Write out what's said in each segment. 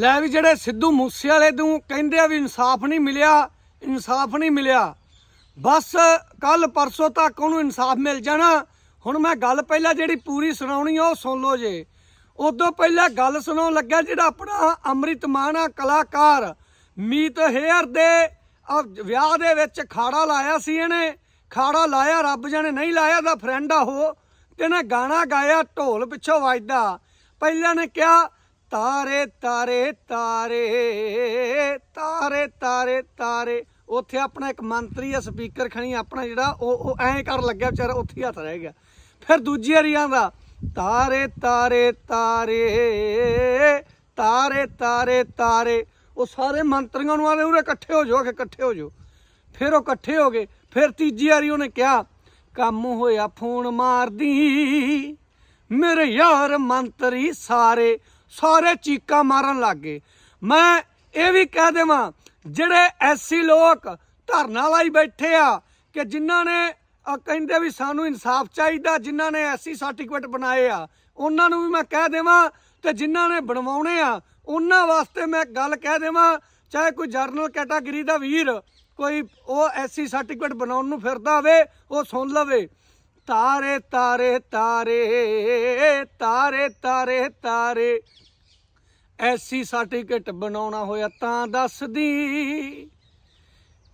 ਲੈ ਵੀ ਜਿਹੜੇ ਸਿੱਧੂ ਮੂਸੇ ਵਾਲੇ ਨੂੰ ਕਹਿੰਦੇ ਆ ਵੀ ਇਨਸਾਫ ਨਹੀਂ ਮਿਲਿਆ ਇਨਸਾਫ ਨਹੀਂ ਮਿਲਿਆ ਬਸ ਕੱਲ ਪਰਸੋਂ ਤੱਕ ਉਹਨੂੰ ਇਨਸਾਫ ਮਿਲ ਜਾਣਾ ਹੁਣ ਮੈਂ ਗੱਲ ਪਹਿਲਾਂ ਜਿਹੜੀ ਪੂਰੀ ਸੁਣਾਉਣੀ ਆ ਉਹ ਸੁਣ ਲਓ ਜੇ ਉਦੋਂ ਪਹਿਲਾਂ ਗੱਲ ਸੁਣਾਉਣ ਲੱਗਾ ਜਿਹੜਾ ਆਪਣਾ ਅੰਮ੍ਰਿਤ ਮਾਨਾ ਕਲਾਕਾਰ ਮੀਤ ਹੇਅਰ ਦੇ ਵਿਆਹ ਦੇ ਵਿੱਚ ਖਾੜਾ ਲਾਇਆ ਸੀ ਇਹਨੇ ਖਾੜਾ ਲਾਇਆ ਰੱਬ ਜਾਣੇ ਨਹੀਂ ਲਾਇਆ ਦਾ ਫਰੈਂਡ ਆ ਉਹ ਤੇ ਨਾ ਗਾਣਾ ਗਾਇਆ ਢੋਲ ਪਿੱਛੋਂ ਵੱਜਦਾ ਪਹਿਲਾਂ ਨੇ ਕਿਹਾ ਤਾਰੇ ਤਾਰੇ ਤਾਰੇ ਤਾਰੇ ਤਾਰੇ ਤਾਰੇ ਉੱਥੇ ਆਪਣਾ ਇੱਕ ਮੰਤਰੀ ਆ ਸਪੀਕਰ ਖਣੀ ਆਪਣਾ ਜਿਹੜਾ ਉਹ ਉਹ ਐਂ ਕਰ ਲੱਗਿਆ ਵਿਚਾਰਾ ਉੱਥੇ ਹੱਥ ਰਹਿ ਗਿਆ ਫਿਰ ਦੂਜੀ ਵਾਰੀ ਆਂਦਾ ਤਾਰੇ ਤਾਰੇ ਤਾਰੇ ਤਾਰੇ ਤਾਰੇ ਤਾਰੇ ਉਹ ਸਾਰੇ ਮੰਤਰੀਆਂ ਨੂੰ ਆਲੇ ਉਰੇ ਇਕੱਠੇ ਹੋ ਜਾਓ ਕਿ ਇਕੱਠੇ ਹੋ ਜਾਓ ਫਿਰ ਉਹ ਇਕੱਠੇ ਹੋ ਗਏ ਫਿਰ ਤੀਜੀ ਵਾਰੀ ਉਹਨੇ ਕਿਹਾ ਕੰਮ ਹੋਇਆ ਫੋਨ ਮਾਰਦੀ ਮੇਰੇ ਯਾਰ ਮੰਤਰੀ ਸਾਰੇ ਸਾਰੇ ਚੀਕਾਂ ਮਾਰਨ ਲੱਗ ਗਏ ਮੈਂ ਇਹ ਵੀ ਕਹਿ ਦੇਵਾਂ ਜਿਹੜੇ ਐਸੀ ਲੋਕ ਧਰਨਾ ਲਾਈ ਬੈਠੇ ਆ ਕਿ ਜਿਨ੍ਹਾਂ ਨੇ ਕਹਿੰਦੇ ਵੀ ਸਾਨੂੰ ਇਨਸਾਫ ਚਾਹੀਦਾ ਜਿਨ੍ਹਾਂ ਨੇ ਐਸੀ ਸਰਟੀਫਿਕੇਟ ਬਣਾਏ ਆ ਉਹਨਾਂ ਨੂੰ ਵੀ ਮੈਂ ਕਹਿ ਦੇਵਾਂ ਤੇ ਜਿਨ੍ਹਾਂ ਨੇ ਬਣਵਾਉਣੇ ਆ ਉਹਨਾਂ ਵਾਸਤੇ ਮੈਂ ਗੱਲ ਕਹਿ ਦੇਵਾਂ ਚਾਹੇ ਕੋਈ ਜਰਨਲ ਕੈਟਾਗਰੀ ਦਾ ਵੀਰ ਕੋਈ ਉਹ ਐਸੀ ਸਰਟੀਫਿਕੇਟ ਬਣਾਉਣ ਨੂੰ ਫਿਰਦਾ ਹੋਵੇ ਉਹ ਸੁਣ ਲਵੇ ਤਾਰੇ ਤਾਰੇ ਤਾਰੇ ਤਾਰੇ ਤਾਰੇ ਤਾਰੇ ਐਸੀ ਸਰਟੀਫਿਕੇਟ ਬਣਾਉਣਾ ਹੋਇਆ ਤਾਂ ਦੱਸਦੀ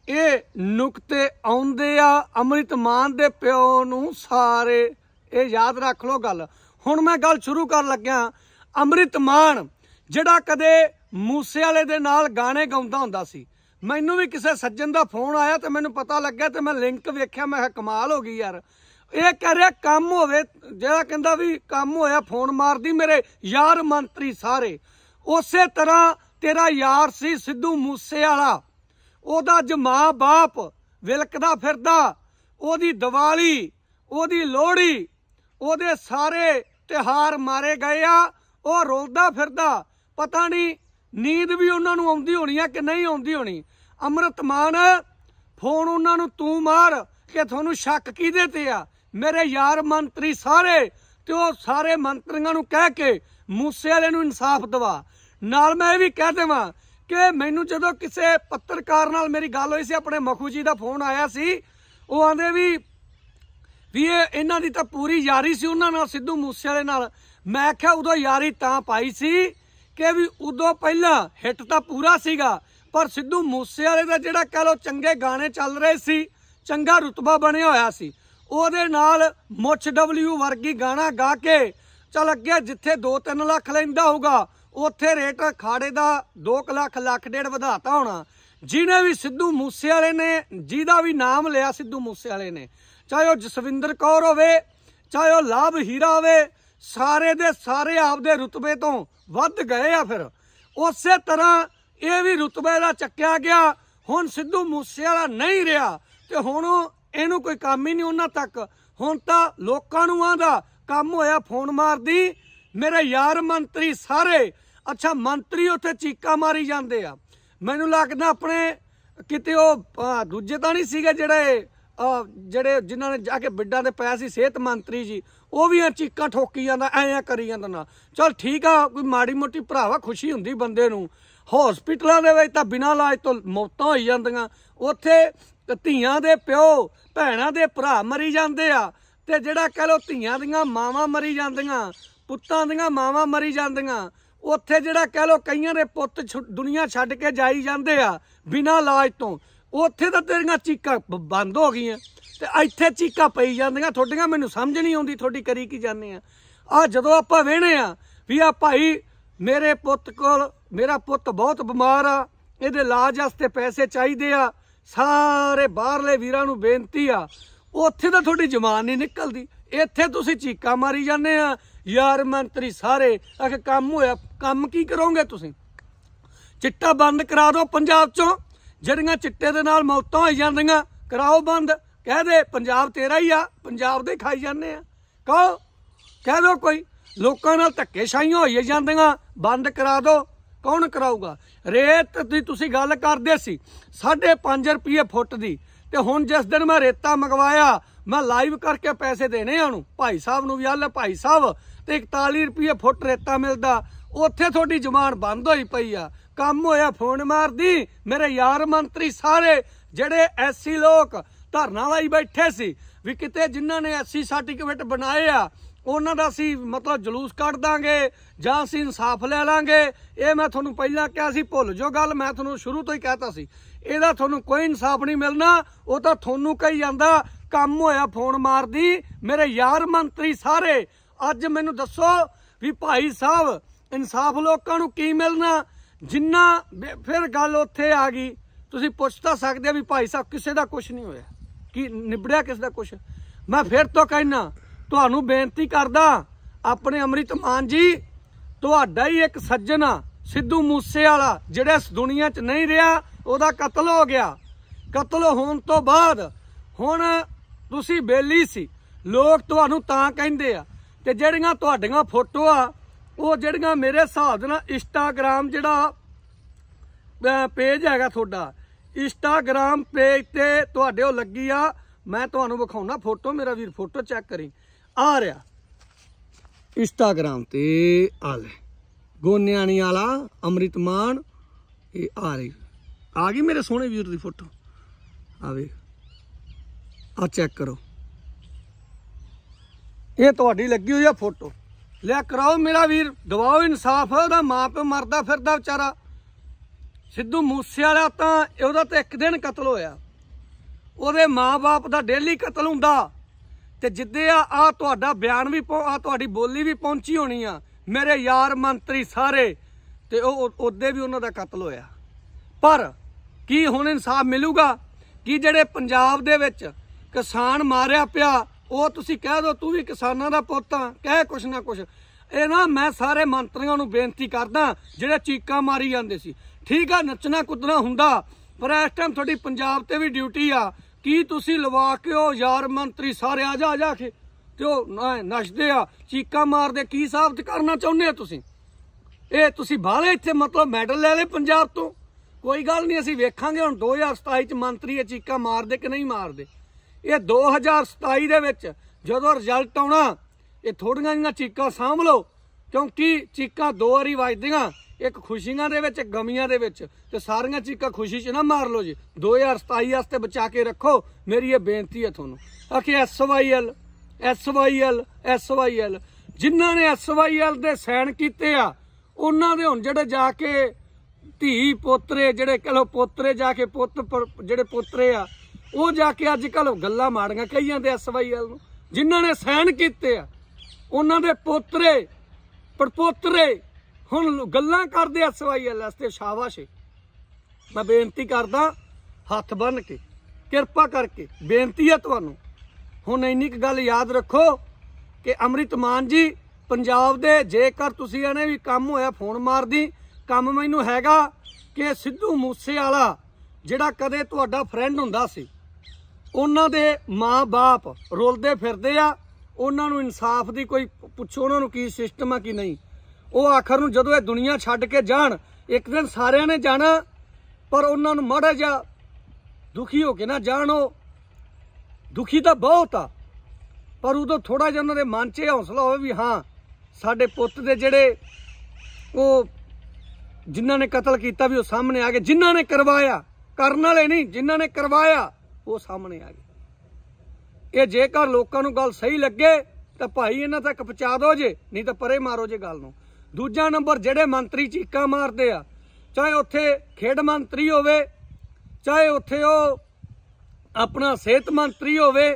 ਇਹ ਨੁਕਤੇ ਆਉਂਦੇ ਆ ਅਮਰਿਤ ਮਾਨ ਦੇ ਪਿਓ ਨੂੰ ਸਾਰੇ ਇਹ ਯਾਦ ਰੱਖ ਲਓ ਗੱਲ ਹੁਣ ਮੈਂ ਗੱਲ ਸ਼ੁਰੂ ਕਰਨ ਲੱਗਿਆ ਅਮਰਿਤ ਮਾਨ ਜਿਹੜਾ ਕਦੇ ਮੂਸੇ ਵਾਲੇ ਦੇ ਨਾਲ ਗਾਣੇ ਗਾਉਂਦਾ ਹੁੰਦਾ ਸੀ ਮੈਨੂੰ ਵੀ ਕਿਸੇ ਸੱਜਣ ਦਾ ਫੋਨ ਆਇਆ ਤੇ ਮੈਨੂੰ ਪਤਾ ਲੱਗਿਆ ਤੇ ਮੈਂ ਲਿੰਕ ਵੇਖਿਆ ਮੈਂ ਕਮਾਲ ਹੋ ਗਈ ਯਾਰ ਇਹ ਕਹ ਰਿਹਾ ਕੰਮ ਹੋਵੇ ਜਿਹੜਾ ਕਹਿੰਦਾ ਵੀ ਕੰਮ ਹੋਇਆ ਫੋਨ ਮਾਰਦੀ ਮੇਰੇ ਯਾਰ ਮੰਤਰੀ ਸਾਰੇ ਉਸੇ ਤਰ੍ਹਾਂ ਤੇਰਾ ਯਾਰ ਸੀ ਸਿੱਧੂ ਮੂਸੇ ਵਾਲਾ ਉਹਦਾ ਜਮਾ ਬਾਪ ਵਿਲਕਦਾ ਫਿਰਦਾ ਉਹਦੀ ਦੀਵਾਲੀ ਉਹਦੀ ਲੋਹੜੀ ਉਹਦੇ ਸਾਰੇ ਤਿਹਾਰ ਮਾਰੇ ਗਏ ਆ ਉਹ ਰੋਲਦਾ ਫਿਰਦਾ ਪਤਾ ਨਹੀਂ ਨੀਂਦ ਵੀ ਉਹਨਾਂ ਨੂੰ ਆਉਂਦੀ ਹੋਣੀ ਆ ਕਿ ਨਹੀਂ ਆਉਂਦੀ ਹੋਣੀ ਅਮਰਤਮਾਨ ਫੋਨ ਉਹਨਾਂ ਨੂੰ ਤੂੰ ਮਾਰ ਕਿ ਤੁਹਾਨੂੰ ਸ਼ੱਕ ਕਿਹਦੇ ਤੇ ਆ ਮੇਰੇ ਯਾਰ ਮੰਤਰੀ ਸਾਰੇ ਤੇ ਉਹ ਸਾਰੇ ਮੰਤਰੀਆਂ ਨੂੰ ਕਹਿ ਕੇ ਮੂਸੇ ਵਾਲੇ ਨੂੰ ਇਨਸਾਫ ਦਿਵਾ ਨਾਲ ਮੈਂ ਇਹ ਵੀ ਕਹਿ ਦੇਵਾਂ ਕਿ ਮੈਨੂੰ ਜਦੋਂ ਕਿਸੇ ਪੱਤਰਕਾਰ ਨਾਲ ਮੇਰੀ ਗੱਲ ਹੋਈ ਸੀ ਆਪਣੇ ਮਖੂ ਜੀ ਦਾ ਫੋਨ ਆਇਆ ਸੀ ਉਹ ਆਂਦੇ ਵੀ ਵੀ ਇਹ ਇਹਨਾਂ ਦੀ ਤਾਂ ਪੂਰੀ ਯਾਰੀ ਸੀ ਉਹਨਾਂ ਨਾਲ ਸਿੱਧੂ ਮੂਸੇ ਵਾਲੇ ਨਾਲ ਮੈਂ ਆਖਿਆ ਉਦੋਂ ਯਾਰੀ ਤਾਂ ਪਾਈ ਸੀ ਕਿ ਵੀ ਉਦੋਂ ਪਹਿਲਾਂ ਹਿੱਟ ਤਾਂ ਪੂਰਾ ਸੀਗਾ ਪਰ ਸਿੱਧੂ ਮੂਸੇ ਵਾਲੇ ਦਾ ਜਿਹੜਾ ਕਹ ਲੋ ਚੰਗੇ ਗਾਣੇ ਚੱਲ ਰਹੇ ਸੀ ਚੰਗਾ ਰੁਤਬਾ ਬਣਿਆ ਹੋਇਆ ਸੀ ਉਹਦੇ ਨਾਲ ਮੁੱਛ ਡਬਲਯੂ ਵਰਗੀ ਗਾਣਾ ਗਾ ਕੇ ਚੱਲ ਅੱਗੇ ਜਿੱਥੇ 2-3 ਲੱਖ ਲੈਂਦਾ ਹੋਊਗਾ ਉੱਥੇ ਰੇਟ ਖਾੜੇ ਦਾ 2 ਲੱਖ ਲੱਖ ਡੇਢ ਵਧਾਤਾ ਹੋਣਾ ਜਿਹਨੇ ਵੀ ਸਿੱਧੂ ਮੂਸੇ ਵਾਲੇ ਨੇ ਜਿਹਦਾ ਵੀ ਨਾਮ ਲਿਆ ਸਿੱਧੂ ਮੂਸੇ ਵਾਲੇ ਨੇ ਚਾਹੇ ਉਹ ਜਸਵਿੰਦਰ ਕੌਰ ਹੋਵੇ ਚਾਹੇ ਉਹ ਲਾਭ ਹੀਰਾ ਹੋਵੇ ਸਾਰੇ ਦੇ ਸਾਰੇ ਆਪਦੇ ਰੁਤਬੇ ਤੋਂ ਵੱਧ ਗਏ ਆ ਫਿਰ ਉਸੇ ਤਰ੍ਹਾਂ ਇਹ ਵੀ ਰੁਤਬੇ ਦਾ ਚੱਕਿਆ ਗਿਆ ਹੁਣ ਸਿੱਧੂ ਮੂਸੇ ਵਾਲਾ ਨਹੀਂ ਰਿਹਾ ਤੇ ਹੁਣ ਇਹਨੂੰ ਕੋਈ ਕੰਮ ਹੀ ਨਹੀਂ ਉਹਨਾਂ ਤੱਕ ਹੁਣ ਤਾਂ ਲੋਕਾਂ ਨੂੰ ਆਂਦਾ ਕੰਮ ਹੋਇਆ ਫੋਨ ਮਾਰਦੀ ਮੇਰੇ ਯਾਰ ਮੰਤਰੀ ਸਾਰੇ ਅੱਛਾ ਮੰਤਰੀ ਉੱਥੇ ਚੀਕਾ ਮਾਰੀ ਜਾਂਦੇ ਆ ਮੈਨੂੰ ਲੱਗਦਾ ਆਪਣੇ ਕਿਤੇ ਉਹ ਦੂਜੇ ਤਾਂ ਨਹੀਂ ਸੀਗੇ ਜਿਹੜੇ ਜਿਹੜੇ ਜਿਨ੍ਹਾਂ ਨੇ ਜਾ ਕੇ ਬਿੱਡਾਂ ਦੇ ਪਾਇਆ ਸੀ ਸਿਹਤ ਮੰਤਰੀ ਜੀ ਉਹ ਵੀ ਆ ਚੀਕਾਂ ਠੋਕੀ ਜਾਂਦਾ ਐਂ ਕਰੀ ਜਾਂਦਾ ਨਾ ਚਲ ਠੀਕ ਆ ਕੋਈ ਮਾੜੀ ਮੋਟੀ ਭਰਾਵਾ ਖੁਸ਼ੀ ਹੁੰਦੀ ਬੰਦੇ ਨੂੰ ਹਸਪੀਟਲਾਂ ਦੇ ਵਿੱਚ ਤਾਂ ਬਿਨਾਂ ਇਲਾਜ ਤੋਂ ਮੌਤਾਂ ਹੋਈ ਜਾਂਦੀਆਂ ਉੱਥੇ ਧੀਆਂ ਦੇ ਪਿਓ ਭੈਣਾਂ ਦੇ ਭਰਾ ਮਰੀ ਜਾਂਦੇ ਆ ਤੇ ਜਿਹੜਾ ਕਹ ਲੋ ਧੀਆਂ ਦੀਆਂ ਮਾਵਾਂ ਮਰੀ ਜਾਂਦੀਆਂ ਪੁੱਤਾਂ ਦੀਆਂ ਮਾਵਾਂ ਮਰੀ ਜਾਂਦੀਆਂ ਉੱਥੇ ਜਿਹੜਾ ਕਹਿ ਲੋ ਕਈਆਂ ਦੇ ਪੁੱਤ ਦੁਨੀਆ ਛੱਡ ਕੇ ਜਾਈ ਜਾਂਦੇ ਆ ਬਿਨਾਂ ਇਲਾਜ ਤੋਂ ਉੱਥੇ ਤਾਂ ਤੇਰੀਆਂ ਚੀਕਾਂ ਬੰਦ ਹੋ ਗਈਆਂ ਤੇ ਇੱਥੇ ਚੀਕਾਂ ਪਈ ਜਾਂਦੀਆਂ ਤੁਹਾਡੀਆਂ ਮੈਨੂੰ ਸਮਝ ਨਹੀਂ ਆਉਂਦੀ ਤੁਹਾਡੀ ਕਰੀ ਕੀ ਜਾਂਦੇ ਆ ਆ ਜਦੋਂ ਆਪਾਂ ਵੇਹਣੇ ਆ ਵੀ ਆ ਭਾਈ ਮੇਰੇ ਪੁੱਤ ਕੋਲ ਮੇਰਾ ਪੁੱਤ ਬਹੁਤ ਬਿਮਾਰ ਆ ਇਹਦੇ ਇਲਾਜ ਵਾਸਤੇ ਪੈਸੇ ਚਾਹੀਦੇ ਆ ਸਾਰੇ ਬਾਹਰਲੇ ਵੀਰਾਂ ਨੂੰ ਬੇਨਤੀ ਆ ਉੱਥੇ ਤਾਂ ਤੁਹਾਡੀ ਜ਼ਮਾਨ ਨਹੀਂ ਨਿਕਲਦੀ ਇੱਥੇ ਤੁਸੀਂ ਚੀਕਾਂ ਮਾਰੀ ਜਾਂਦੇ ਆ ਯਾਰ ਮੰਤਰੀ ਸਾਰੇ ਅਖ ਕੰਮ ਹੋਇਆ ਕੰਮ ਕੀ ਕਰੋਗੇ ਤੁਸੀਂ ਚਿੱਟਾ ਬੰਦ ਕਰਾ ਦਿਓ ਪੰਜਾਬ ਚੋਂ ਜਿਹੜੀਆਂ ਚਿੱਟੇ ਦੇ ਨਾਲ ਮੌਤਾਂ ਹੋਈ ਜਾਂਦੀਆਂ ਕਰਾਓ ਬੰਦ ਕਹਿ ਦੇ ਪੰਜਾਬ ਤੇਰਾ ਹੀ ਆ ਪੰਜਾਬ ਦੇ ਖਾਈ ਜਾਂਦੇ ਆ ਕਹੋ ਕਹਿ ਦੋ ਕੋਈ ਲੋਕਾਂ ਨਾਲ ਸ਼ਾਈਆਂ ਹੋਈ ਜਾਂਦੀਆਂ ਬੰਦ ਕਰਾ ਦਿਓ ਕੌਣ ਕਰਾਊਗਾ ਰੇਤ ਦੀ ਤੁਸੀਂ ਗੱਲ ਕਰਦੇ ਸੀ 5.5 ਰੁਪਏ ਫੁੱਟ ਦੀ ਤੇ ਹੁਣ ਜਿਸ ਦਿਨ ਮੈਂ ਰੇਤਾ ਮੰਗਵਾਇਆ ਮੈਂ ਲਾਈਵ ਕਰਕੇ ਪੈਸੇ ਦੇਣੇ ਆ ਉਹਨੂੰ ਭਾਈ ਸਾਹਿਬ ਨੂੰ ਵੀ ਲੈ ਭਾਈ ਸਾਹਿਬ ਤੇ 41 ਰੁਪਏ ਫੁੱਟ ਰੇਤਾ ਮਿਲਦਾ ਉੱਥੇ ਤੁਹਾਡੀ ਜ਼ੁਬਾਨ ਬੰਦ ਹੋਈ ਪਈ ਆ ਕੰਮ ਹੋਇਆ ਫੋਨ ਮਾਰਦੀ ਮੇਰੇ ਯਾਰ ਮੰਤਰੀ ਸਾਰੇ ਜਿਹੜੇ ਐਸੀ ਲੋਕ ਧਰਨਾ ਲਾਈ ਬੈਠੇ ਸੀ ਵੀ ਕਿਤੇ ਜਿਨ੍ਹਾਂ ਨੇ ਐਸੀ ਸਰਟੀਫਿਕੇਟ ਬਣਾਏ ਆ ਉਹਨਾਂ ਦਾ ਅਸੀਂ ਮਤਲਬ ਜਲੂਸ ਕੱਢ ਦਾਂਗੇ ਜਾਂ ਅਸੀਂ ਇਨਸਾਫ ਲੈ ਲਾਂਗੇ ਇਹ ਮੈਂ ਤੁਹਾਨੂੰ ਪਹਿਲਾਂ ਕਿਹਾ ਸੀ ਭੁੱਲ ਜੋ ਗੱਲ ਮੈਂ ਤੁਹਾਨੂੰ ਸ਼ੁਰੂ ਤੋਂ ਹੀ ਕਹਤਾ ਸੀ ਇਹਦਾ ਤੁਹਾਨੂੰ ਕੋਈ ਇਨਸਾਫ ਨਹੀਂ ਮਿਲਣਾ ਉਹ ਤਾਂ ਤੁਹਾਨੂੰ ਕਹੀ ਜਾਂਦਾ ਕੰਮ ਹੋਇਆ ਫੋਨ ਮਾਰਦੀ ਮੇਰੇ ਯਾਰ ਮੰਤਰੀ ਸਾਰੇ ਅੱਜ ਮੈਨੂੰ ਦੱਸੋ ਵੀ ਭਾਈ ਸਾਹਿਬ ਇਨਸਾਫ ਲੋਕਾਂ ਨੂੰ ਕੀ ਮਿਲਣਾ ਜਿੰਨਾ ਫਿਰ ਗੱਲ ਉੱਥੇ ਆ ਗਈ ਤੁਸੀਂ ਪੁੱਛ ਤਾਂ ਸਕਦੇ ਆ ਵੀ ਭਾਈ ਸਾਹਿਬ ਕਿਸੇ ਦਾ ਕੁਝ ਨਹੀਂ ਹੋਇਆ ਕੀ ਨਿਬੜਿਆ ਕਿਸੇ ਦਾ ਕੁਝ ਮੈਂ ਫਿਰ ਤੋਂ ਕਹਿਣਾ ਤੁਹਾਨੂੰ ਬੇਨਤੀ ਕਰਦਾ ਆਪਣੇ ਅਮਰਿਤ ਮਾਨ ਜੀ ਤੁਹਾਡਾ ਹੀ ਇੱਕ ਸੱਜਣ ਆ ਸਿੱਧੂ ਮੂਸੇ ਵਾਲਾ ਜਿਹੜਾ ਇਸ ਦੁਨੀਆ 'ਚ ਨਹੀਂ ਰਿਹਾ ਉਹਦਾ ਕਤਲ ਹੋ ਗਿਆ ਕਤਲ ਹੋਣ ਤੋਂ ਬਾਅਦ ਹੁਣ ਤੁਸੀਂ ਬੇਲੀ ਸੀ ਲੋਕ ਤੁਹਾਨੂੰ ਤਾਂ ਕਹਿੰਦੇ ਆ ਤੇ ਜਿਹੜੀਆਂ ਤੁਹਾਡੀਆਂ ਫੋਟੋਆਂ ਉਹ ਜਿਹੜੀਆਂ ਮੇਰੇ ਹਿਸਾਬ ਨਾਲ ਇੰਸਟਾਗ੍ਰam ਜਿਹੜਾ ਪੇਜ ਹੈਗਾ ਤੁਹਾਡਾ ਇੰਸਟਾਗ੍ਰam ਪੇਜ ਤੇ ਤੁਹਾਡੇ ਉਹ ਲੱਗੀ ਆ ਮੈਂ ਤੁਹਾਨੂੰ ਵਿਖਾਉਣਾ ਫੋਟੋ ਮੇਰਾ ਵੀਰ ਫੋਟੋ ਚੈੱਕ ਕਰੀ ਆ ਰਿਹਾ ਇੰਸਟਾਗ੍ਰam ਤੇ ਆ ਲੈ ਗੋਨਿਆਣੀ ਵਾਲਾ ਅਮ੍ਰਿਤਮਾਨ ਇਹ ਆ ਰਹੀ ਆ ਗਈ ਮੇਰੇ ਸੋਹਣੇ ਵੀਰ ਦੀ ਫੋਟੋ ਆ ਵੇ ਆ ਚੈੱਕ ਕਰੋ ਇਹ ਤੁਹਾਡੀ ਲੱਗੀ ਹੋਈ ਆ ਫੋਟੋ ਲਿਆ ਕਰਾਓ ਮੇਰਾ ਵੀਰ ਦਵਾਓ ਇਨਸਾਫ ਉਹਦਾ ਮਾਂ ਮਰਦਾ ਫਿਰਦਾ ਵਿਚਾਰਾ ਸਿੱਧੂ ਮੂਸੇ ਵਾਲਾ ਤਾਂ ਉਹਦਾ ਤਾਂ ਇੱਕ ਦਿਨ ਕਤਲ ਹੋਇਆ ਉਹਦੇ ਮਾਪੇ ਦਾ ਡੇਲੀ ਕਤਲ ਹੁੰਦਾ ਤੇ ਜਿੱਦੇ ਆ ਆ ਤੁਹਾਡਾ ਬਿਆਨ ਵੀ ਆ ਤੁਹਾਡੀ ਬੋਲੀ ਵੀ ਪਹੁੰਚੀ ਹੋਣੀ ਆ ਮੇਰੇ ਯਾਰ ਮੰਤਰੀ ਸਾਰੇ ਤੇ ਉਹ ਉਹਦੇ ਵੀ ਉਹਨਾਂ ਦਾ ਕਤਲ ਹੋਇਆ ਪਰ ਕੀ ਹੁਣ ਇਨਸਾਫ ਮਿਲੂਗਾ ਕੀ ਜਿਹੜੇ ਪੰਜਾਬ ਦੇ ਵਿੱਚ ਕਿਸਾਨ ਮਾਰਿਆ ਪਿਆ ਉਹ ਤੁਸੀਂ ਕਹਿ ਦੋ ਤੂੰ ਵੀ ਕਿਸਾਨਾਂ ਦਾ ਪੁੱਤ ਆ ਕਹਿ ਕੁਛ ਨਾ ਕੁਛ ਇਹ ਨਾ ਮੈਂ ਸਾਰੇ ਮੰਤਰੀਆਂ ਨੂੰ ਬੇਨਤੀ ਕਰਦਾ ਜਿਹੜੇ ਚੀਕਾਂ ਮਾਰੀ ਜਾਂਦੇ ਸੀ ਠੀਕ ਆ ਨੱਚਣਾ ਕੁੱਦਣਾ ਹੁੰਦਾ ਪਰ ਇਸ ਟਾਈਮ ਤੁਹਾਡੀ ਪੰਜਾਬ ਤੇ ਵੀ ਡਿਊਟੀ ਆ ਕੀ ਤੁਸੀਂ ਲਵਾ ਕੇ ਉਹ ਯਾਰ ਮੰਤਰੀ ਸਾਰੇ ਆ ਜਾ ਆ ਜਾ ਕੇ ਤੇ ਉਹ ਨੱਚਦੇ ਆ ਚੀਕਾਂ ਮਾਰਦੇ ਕੀ ਸਾਬਤ ਕਰਨਾ ਚਾਹੁੰਦੇ ਆ ਤੁਸੀਂ ਇਹ ਤੁਸੀਂ ਬਾਹਲੇ ਇੱਥੇ ਮਤਲਬ ਮੈਡਲ ਲੈ ਲੈ ਪੰਜਾਬ ਤੋਂ ਕੋਈ ਗੱਲ ਨਹੀਂ ਅਸੀਂ ਵੇਖਾਂਗੇ ਹੁਣ 2027 ਚ ਮੰਤਰੀ ਇਹ ਚੀਕਾਂ ਮਾਰਦੇ ਕਿ ਨਹੀਂ ਮਾਰਦੇ ਇਹ 2027 ਦੇ ਵਿੱਚ ਜਦੋਂ ਰਿਜ਼ਲਟ ਆਉਣਾ ਇਹ ਥੋੜੀਆਂ ਜਿਹੀਆਂ ਚੀਕਾਂ ਸਾਂਭ ਲਓ ਕਿਉਂਕਿ ਚੀਕਾਂ ਦੋ ਵਾਰੀ ਵੱਜਦੀਆਂ ਇੱਕ ਖੁਸ਼ੀਆਂ ਦੇ ਵਿੱਚ ਗਮੀਆਂ ਦੇ ਵਿੱਚ ਤੇ ਸਾਰੀਆਂ ਚੀਕਾਂ ਖੁਸ਼ੀ 'ਚ ਨਾ ਮਾਰ ਲਓ ਜੀ 2027 ਵਾਸਤੇ ਬਚਾ ਕੇ ਰੱਖੋ ਮੇਰੀ ਇਹ ਬੇਨਤੀ ਹੈ ਤੁਹਾਨੂੰ ਆਖੇ ਐਸਵਾਈਐਲ ਐਸਵਾਈਐਲ ਐਸਵਾਈਐਲ ਜਿਨ੍ਹਾਂ ਨੇ ਐਸਵਾਈਐਲ ਦੇ ਸੈਨ ਕੀਤੇ ਆ ਉਹਨਾਂ ਦੇ ਹੁਣ ਜਿਹੜੇ ਜਾ ਕੇ ਧੀ ਪੋਤਰੇ ਜਿਹੜੇ ਕਹੋ ਪੋਤਰੇ ਜਾ ਕੇ ਪੁੱਤ ਜਿਹੜੇ ਪੋਤਰੇ ਆ ਉਹ ਜਾ ਕੇ ਅੱਜ ਕੱਲ ਗੱਲਾਂ ਮਾੜੀਆਂ ਕਈਆਂ ਦੇ ਐਸਵਾਈਐਲ ਨੂੰ ਜਿਨ੍ਹਾਂ ਨੇ ਸੈਨ ਕੀਤੇ ਆ ਉਹਨਾਂ ਦੇ ਪੋਤਰੇ ਪਰਪੋਤਰੇ ਹੁਣ ਗੱਲਾਂ ਕਰਦੇ ਐਸਵਾਈਐਲ ਵਾਸਤੇ ਸ਼ਾਬਾਸ਼ ਮੈਂ ਬੇਨਤੀ ਕਰਦਾ ਹੱਥ ਬੰਨ ਕੇ ਕਿਰਪਾ ਕਰਕੇ ਬੇਨਤੀ ਹੈ ਤੁਹਾਨੂੰ ਹੁਣ ਇੰਨੀ ਕੁ ਗੱਲ ਯਾਦ ਰੱਖੋ ਕਿ ਅਮਰਿਤ ਮਾਨ ਜੀ ਪੰਜਾਬ ਦੇ ਜੇਕਰ ਤੁਸੀਂ ਇਹਨੇ ਵੀ ਕੰਮ ਹੋਇਆ ਫੋਨ ਮਾਰਦੀ ਕੰਮ ਮੈਨੂੰ ਹੈਗਾ ਕਿ ਸਿੱਧੂ ਮੂਸੇ ਵਾਲਾ ਜਿਹੜਾ ਕਦੇ ਤੁਹਾਡਾ ਫਰੈਂਡ ਹੁੰਦਾ ਸੀ ਉਹਨਾਂ ਦੇ ਮਾਪੇ ਰੋਲਦੇ ਫਿਰਦੇ ਆ ਉਹਨਾਂ ਨੂੰ ਇਨਸਾਫ ਦੀ ਕੋਈ ਪੁੱਛੋ ਉਹਨਾਂ ਨੂੰ ਕੀ ਸਿਸਟਮ ਆ ਕੀ ਨਹੀਂ ਉਹ ਆਖਰ ਨੂੰ ਜਦੋਂ ਇਹ ਦੁਨੀਆ ਛੱਡ ਕੇ ਜਾਣ ਇੱਕ ਦਿਨ ਸਾਰਿਆਂ ਨੇ ਜਾਣਾ ਪਰ ਉਹਨਾਂ ਨੂੰ ਮੜਾ ਜਾ ਦੁਖੀ ਹੋ ਕੇ ਨਾ ਜਾਣੋ ਦੁਖੀ ਤਾਂ ਬਹੁਤ ਆ ਪਰ ਉਦੋਂ ਥੋੜਾ ਜਿਹਾ ਉਹਨਾਂ ਦੇ ਮਨ 'ਚ ਹੌਸਲਾ ਹੋਵੇ ਵੀ ਹਾਂ ਸਾਡੇ ਪੁੱਤ ਦੇ ਜਿਹੜੇ ਉਹ ਜਿਨ੍ਹਾਂ ਨੇ ਕਤਲ ਕੀਤਾ ਵੀ ਉਹ ਸਾਹਮਣੇ ਆ ਗਏ ਜਿਨ੍ਹਾਂ ਨੇ ਕਰਵਾਇਆ ਕਰਨ ਵਾਲੇ ਨਹੀਂ ਜਿਨ੍ਹਾਂ ਨੇ ਕਰਵਾਇਆ ਉਹ ਸਾਹਮਣੇ ਆ ਗਏ ਇਹ ਜੇਕਰ ਲੋਕਾਂ ਨੂੰ ਗੱਲ ਸਹੀ ਲੱਗੇ ਤਾਂ ਭਾਈ ਇਹਨਾਂ ਤੱਕ ਪਹੁੰਚਾ ਦਿਓ ਜੇ ਨਹੀਂ ਤਾਂ ਪਰੇ ਮਾਰੋ ਜੇ ਗੱਲ ਨੂੰ ਦੂਜਾ ਨੰਬਰ ਜਿਹੜੇ ਮੰਤਰੀ ਚੀਕਾਂ ਮਾਰਦੇ ਆ ਚਾਹੇ ਉੱਥੇ ਖੇਡ ਮੰਤਰੀ ਹੋਵੇ ਚਾਹੇ ਉੱਥੇ ਉਹ ਆਪਣਾ ਸਿਹਤ ਮੰਤਰੀ ਹੋਵੇ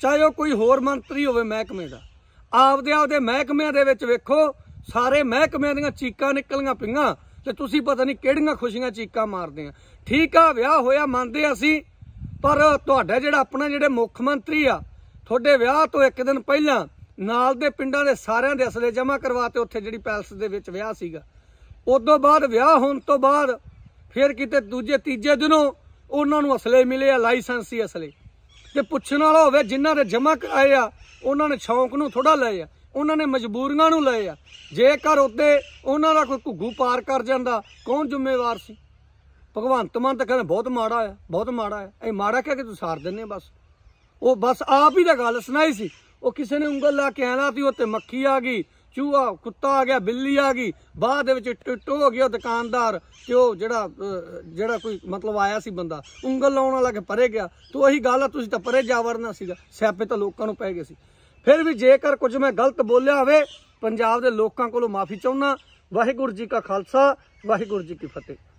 ਚਾਹੇ ਉਹ ਕੋਈ ਹੋਰ ਮੰਤਰੀ ਹੋਵੇ ਮਹਿਕਮੇ ਦਾ ਆਪਦੇ ਆਪਦੇ ਮਹਿਕਮਿਆਂ ਦੇ ਵਿੱਚ ਵੇਖੋ ਸਾਰੇ ਮਹਿਕਮਿਆਂ ਦੀਆਂ ਚੀਕਾਂ ਨਿਕਲੀਆਂ ਪਈਆਂ ਤੇ ਤੁਸੀਂ ਪਤਾ ਨਹੀਂ ਕਿਹੜੀਆਂ ਖੁਸ਼ੀਆਂ ਚੀਕਾਂ ਮਾਰਦੇ ਆ ਠੀਕ ਆ ਵਿਆਹ ਹੋਇਆ ਮੰਨਦੇ ਅਸੀਂ ਪਰ ਤੁਹਾਡੇ ਜਿਹੜਾ ਆਪਣਾ ਜਿਹੜੇ ਮੁੱਖ ਮੰਤਰੀ ਆ ਤੁਹਾਡੇ ਵਿਆਹ ਤੋਂ ਇੱਕ ਦਿਨ ਪਹਿਲਾਂ ਨਾਲ ਦੇ ਪਿੰਡਾਂ ਦੇ ਸਾਰਿਆਂ ਦੇ ਅਸਲੇ ਜਮ੍ਹਾਂ ਕਰਵਾਤੇ ਉੱਥੇ ਜਿਹੜੀ ਪੈਲਸ ਦੇ ਵਿੱਚ ਵਿਆਹ ਸੀਗਾ ਉਦੋਂ ਬਾਅਦ ਵਿਆਹ ਹੋਣ ਤੋਂ ਬਾਅਦ ਫਿਰ ਕਿਤੇ ਦੂਜੇ ਤੀਜੇ ਦਿਨੋਂ ਉਹਨਾਂ ਨੂੰ ਅਸਲੇ ਮਿਲੇ ਆ ਲਾਇਸੈਂਸ ਹੀ ਅਸਲੇ ਤੇ ਪੁੱਛਣ ਵਾਲਾ ਹੋਵੇ ਜਿਨ੍ਹਾਂ ਦੇ ਜਮ੍ਹਾਂ ਕਰਾਏ ਆ ਉਹਨਾਂ ਨੇ ਸ਼ੌਂਕ ਨੂੰ ਥੋੜਾ ਲਏ ਆ ਉਹਨਾਂ ਨੇ ਮਜਬੂਰੀਆਂ ਨੂੰ ਲਏ ਆ ਜੇਕਰ ਉੱਤੇ ਉਹਨਾਂ ਦਾ ਕੋਈ ਘੁੱਗੂ ਪਾਰ ਕਰ ਜਾਂਦਾ ਕੌਣ ਜ਼ਿੰਮੇਵਾਰ ਸੀ ਭਗਵੰਤ ਮਾਨ ਤਾਂ ਕਹਿੰਦਾ ਬਹੁਤ ਮਾੜਾ ਹੈ ਬਹੁਤ ਮਾੜਾ ਹੈ ਇਹ ਮਾੜਾ ਕਹਿ ਕੇ ਤੂੰ ਸਾਰ ਦਿੰਨੇ ਬਸ ਉਹ ਬਸ ਆਪ ਹੀ ਤਾਂ ਗੱਲ ਸੁਣਾਈ ਸੀ ਉਹ ਕਿਸੇ ਨੇ ਉਂਗਲ ਲਾ ਕੇ ਆਣਾ ਸੀ ਉੱਤੇ ਮੱਖੀ ਆ ਗਈ ਚੂਹਾ ਕੁੱਤਾ ਆ ਗਿਆ ਬਿੱਲੀ ਆ ਗਈ ਬਾਅਦ ਦੇ ਵਿੱਚ ਟਿੱਟੋ ਹੋ ਗਿਆ ਦੁਕਾਨਦਾਰ ਤੇ ਉਹ ਜਿਹੜਾ ਜਿਹੜਾ ਕੋਈ ਮਤਲਬ ਆਇਆ ਸੀ ਬੰਦਾ ਉਂਗਲ ਲਾਉਣ ਵਾਲਾ ਕੇ ਪਰੇ ਗਿਆ ਤੋ ਉਹੀ ਗੱਲ ਆ ਤੁਸੀਂ ਤਾਂ ਪਰੇ ਜਾਵਰਨਾ ਸੀਗਾ ਸਿਆਪੇ ਤਾਂ ਲੋਕਾਂ ਨੂੰ ਪੈ ਗਏ ਸੀ ਫਿਰ ਵੀ ਜੇਕਰ ਕੁਝ ਮੈਂ ਗਲਤ ਬੋਲਿਆ ਹੋਵੇ ਪੰਜਾਬ ਦੇ ਲੋਕਾਂ ਕੋਲੋਂ ਮਾਫੀ ਚਾਹੁੰਨਾ ਵਾਹਿਗੁਰੂ ਜੀ ਕਾ ਖਾਲਸਾ ਵਾਹਿਗੁਰੂ ਜੀ ਕੀ ਫਤਿਹ